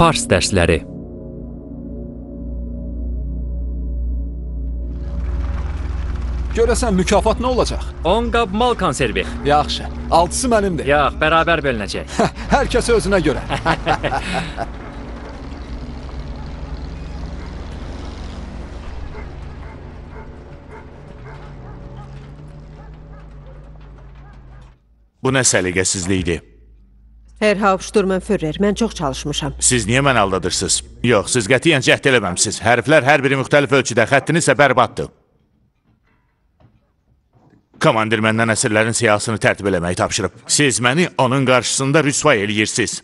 Fars dərsləri Görəsən mükafat nə olacaq? 10 qab mal konservi. Yaxşı. 6-sı mənimdir. Yox, bərabər bölünəcək. Hə, hər kəs özünə görə. Bu nə səliqəsizlikdir? Herr Hauptsturmenführer, mən çox çalışmışam. Siz niyə məni aldadırsınız? Yox, siz qətiyyən cəhd eləməmsiniz. Hərflər hər biri müxtəlif ölçüdə, xəttiniz isə bərbaddır. Komandir məndən əsirlərin siyasını tərtib eləməyi tapşırıb. Siz məni onun qarşısında rüsva eləyirsiniz.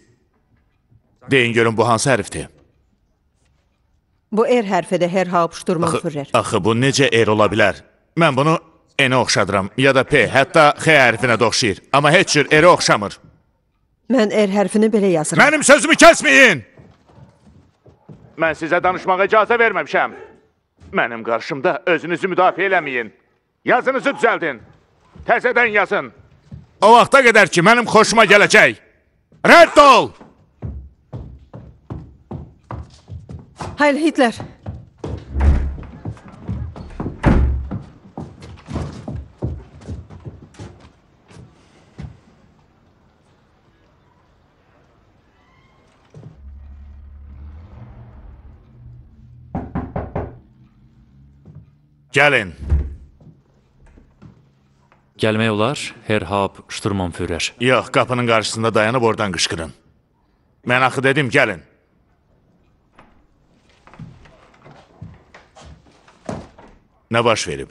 Deyin görün, bu hansı hərfdir? Bu er hərfidir, Herr Hauptsturmenführer. Axı, axı, bu necə er ola bilər? Mən bunu N-ə oxşadıram, ya da P, hətta X hərfinə də oxşayır. Amma heç cür erə oxşamır. Mən R hərfini belə yazıram. Mənim sözümü kəsməyin! Mən sizə danışmağa icazə verməmişəm. Mənim qarşımda özünüzü müdafiə eləməyin. Yazınızı düzəldin. Təzədən yazın. O vaxta qədər ki, mənim xoşuma gələcək. Rədd ol! Hayl Hitler! Gelin. Gelmeye olar, şturmam Hauptsturmführer. Yok, kapının karşısında dayanıp oradan kışkırın. Ben akı dedim, gelin. Ne baş verip?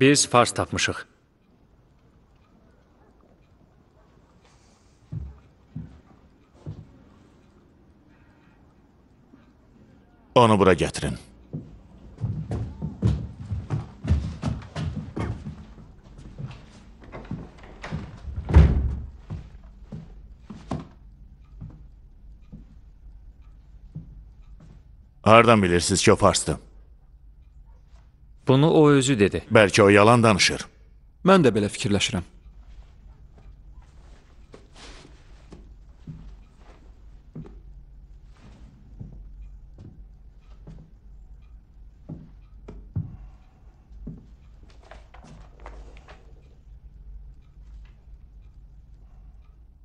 Biz Fars tapmışıq. Onu bura getirin. Hardan bilirsiz çofarsdım. Bunu o özü dedi. Belki o yalan danışır. Ben de böyle fikirləşirəm.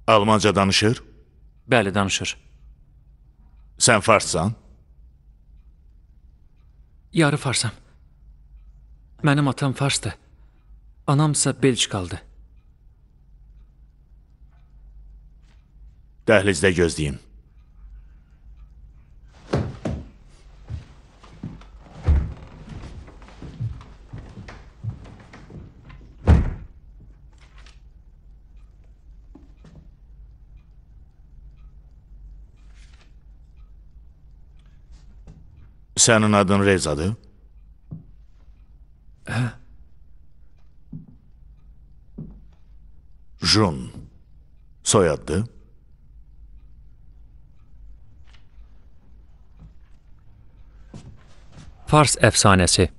Almanca danışır. Bəli danışır. Sən farssan. Yarı farsam. Mənim atam farsdı. Anamsa belç Belçikalıdır. Dəhlizdə gözləyim. senin adın Rezadı? Jun. Soyadı? Fars efsanesi.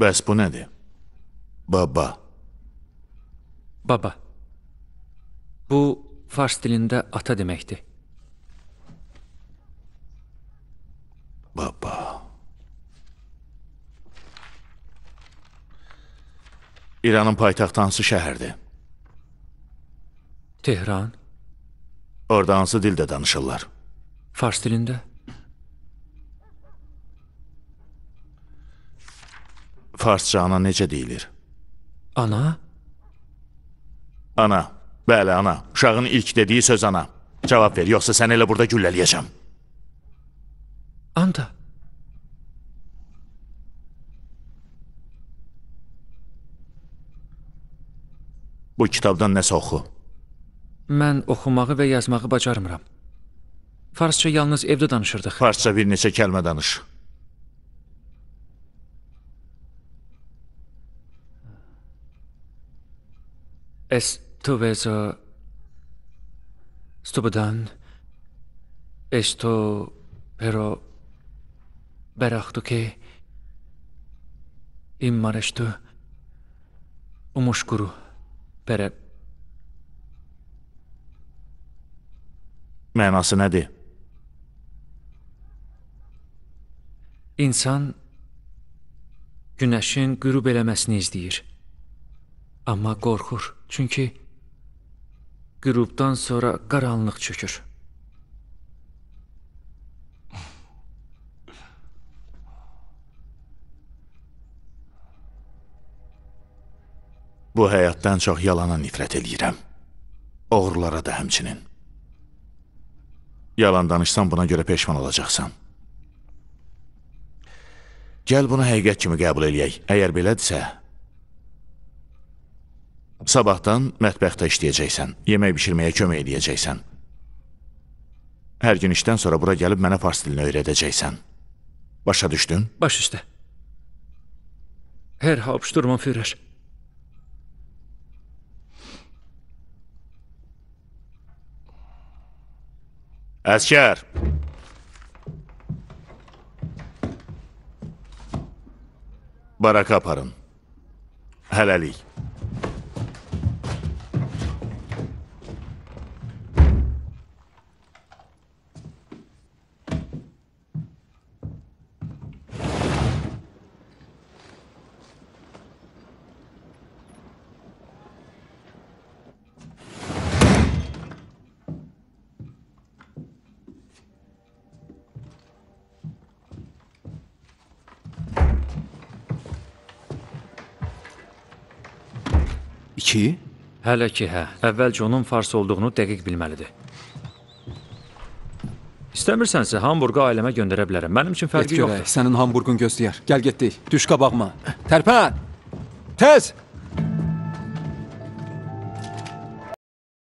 Bəs bu nədir? Baba. Baba. Bu Fars dilinde ata deməkdir. İranın paytaxtı hansı şəhərdir? Tehran. Orada hansı dildə danışırlar? Fars dilində. Farsca ana necə deyilir? Ana? Ana. Bəli, ana. Uşağın ilk dediyi söz ana. Cavab ver, yoxsa səni elə burada güllələyəcəm. Anda. Bu kitabdan nəsə oxu. Mən oxumağı və yazmağı bacarmıram. Farsça yalnız evdə danışırdıq. Farsça bir neçə kəlmə danış. Estuvezo Stubudan Esto pero Berachtu ki Immareştu Umuşkuru Pərə... Mənası nədir? İnsan günəşin qürub eləməsini izləyir. Amma qorxur, çünki qürubdan sonra qaranlıq çökür. Bu həyatdan çox yalana nifrət eləyirəm. Oğurlara da həmçinin. Yalan danışsan buna görə peşman olacaqsan. Gəl bunu həqiqət kimi qəbul eləyək. Əgər belədirsə, sabahdan mətbəxdə işləyəcəksən, yemək bişirməyə kömək eləyəcəksən. Hər gün işdən sonra bura gəlib mənə fars dilini öyrədəcəksən. Başa düşdün? Baş üstə. Hər Hauptsturmführer. Asker. Baraka aparın. Hələlik. ki? Hələ ki, hə. Əvvəlcə onun fars olduğunu dəqiq bilməlidir. İstəmirsənsə Hamburqa ailəmə göndərə bilərəm. Mənim üçün fərqi yoxdur. Sənin Hamburqun gözləyər. Gəl getdik. Düş qabağıma. Tərpən. Tez!